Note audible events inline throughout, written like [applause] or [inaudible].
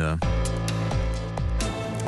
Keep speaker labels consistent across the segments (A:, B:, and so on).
A: une...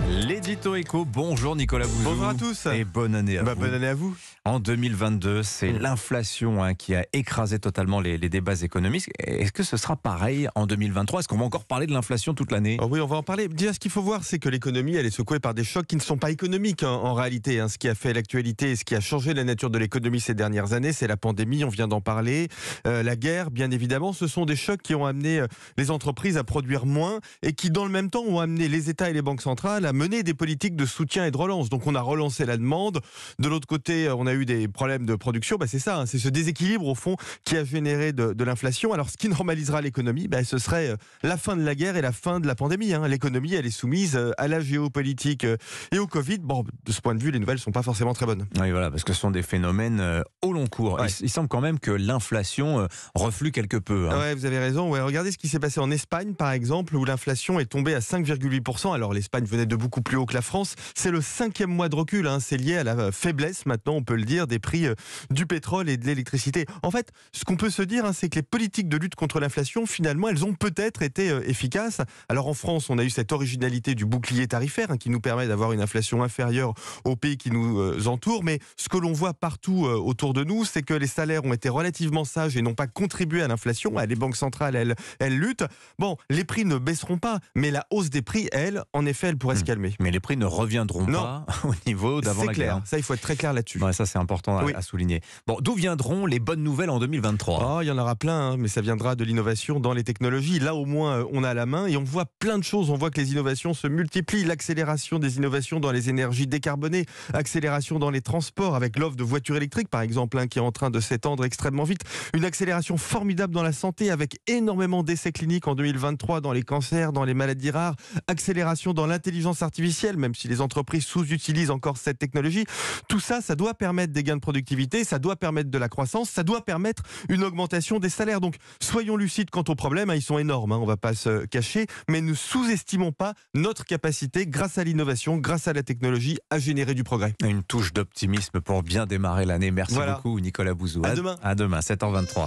A: L'édito écho, bonjour Nicolas Bouzou. Bonjour à tous. Et bonne année à bah, vous. Bonne année à vous. En 2022, c'est mm. l'inflation hein, qui a écrasé totalement les, débats économiques. Est-ce
B: que ce sera pareil en 2023 Est-ce qu'on va encore parler de l'inflation toute l'année oh Oui, on va en parler. Déjà, ce qu'il faut voir, c'est que l'économie, elle est secouée par des chocs qui ne sont pas économiques hein, en réalité. Hein. Ce qui a fait l'actualité et ce qui a changé la nature de l'économie ces dernières années, c'est la pandémie, on vient d'en parler. Euh, la guerre, bien évidemment, ce sont des chocs qui ont amené euh, les entreprises à produire moins et qui, dans le même temps, ont amené les États et les banques centrales à mener des politiques de soutien et de relance. Donc on a relancé la demande. De l'autre côté, euh, on a eu des problèmes de production. Bah, c'est ça, hein. c'est ce déséquilibre au fond qui a généré de, l'inflation. Alors ce qui [laughs] normalisera l'économie, bah, ce serait euh, la fin de la guerre et la fin de la pandémie. Hein. L'économie, elle est soumise euh, à la géopolitique et au Covid. Bon, de ce point de vue, les nouvelles sont pas forcément très bonnes.
A: Oui, voilà, parce que ce sont des phénomènes au long cours. Il, semble quand même que l'inflation reflue quelque peu. Hein. Ouais,
B: vous avez raison. Ouais, regardez ce qui s'est passé en Espagne, par exemple, où l'inflation est tombée à 5,8%. Alors l'Espagne venait de beaucoup plus haut que la France. C'est le cinquième mois de recul. Hein. C'est lié à la faiblesse, maintenant, on peut le dire, des prix euh, du pétrole et de l'électricité. En fait, ce qu'on peut se dire, hein, c'est que les politiques de lutte contre l'inflation, finalement, elles ont peut-être été euh, efficaces. Alors en France, on a eu cette originalité du bouclier tarifaire hein, qui nous permet d'avoir une inflation inférieure aux pays qui nous euh, entourent. Mais ce que l'on voit partout autour de nous, c'est que les salaires ont été relativement sages et n'ont pas contribué à l'inflation. Ah, les banques centrales, elles, elles luttent. Bon, les prix ne baisseront pas, mais la hausse des prix, elle, en effet, elle pourrait mmh. se mais les prix ne reviendront pas [laughs] au niveau d'avant la clair. guerre. Hein.
A: Ça, il faut être très clair là-dessus. ça, c'est important à, souligner. Bon, d'où viendront les bonnes nouvelles en 2023
B: ah, Il y en aura plein, hein, mais ça viendra de l'innovation dans les technologies. Là, au moins, euh, on a la main et on voit plein de choses. On voit que les innovations se multiplient. L'accélération des innovations dans les énergies décarbonées, accélération dans les transports avec l'offre de voitures électriques, par exemple, hein, qui est en train de s'étendre extrêmement vite. Une accélération formidable dans la santé avec énormément d'essais cliniques en 2023 dans les cancers, dans les maladies rares. Accélération dans l'intelligence artificielle artificielle, même si les entreprises sous-utilisent encore cette technologie. Tout ça, ça doit permettre des gains de productivité, ça doit permettre de la croissance, ça doit permettre une augmentation des salaires. Donc soyons lucides quant aux problèmes, hein, ils sont énormes, hein, on ne va pas se cacher, mais ne sous-estimons pas notre capacité, grâce à l'innovation, grâce à la technologie, à générer du progrès. Une
A: touche d'optimisme pour bien démarrer l'année. Merci beaucoup Nicolas Bouzou. À, demain. À demain, 7h23.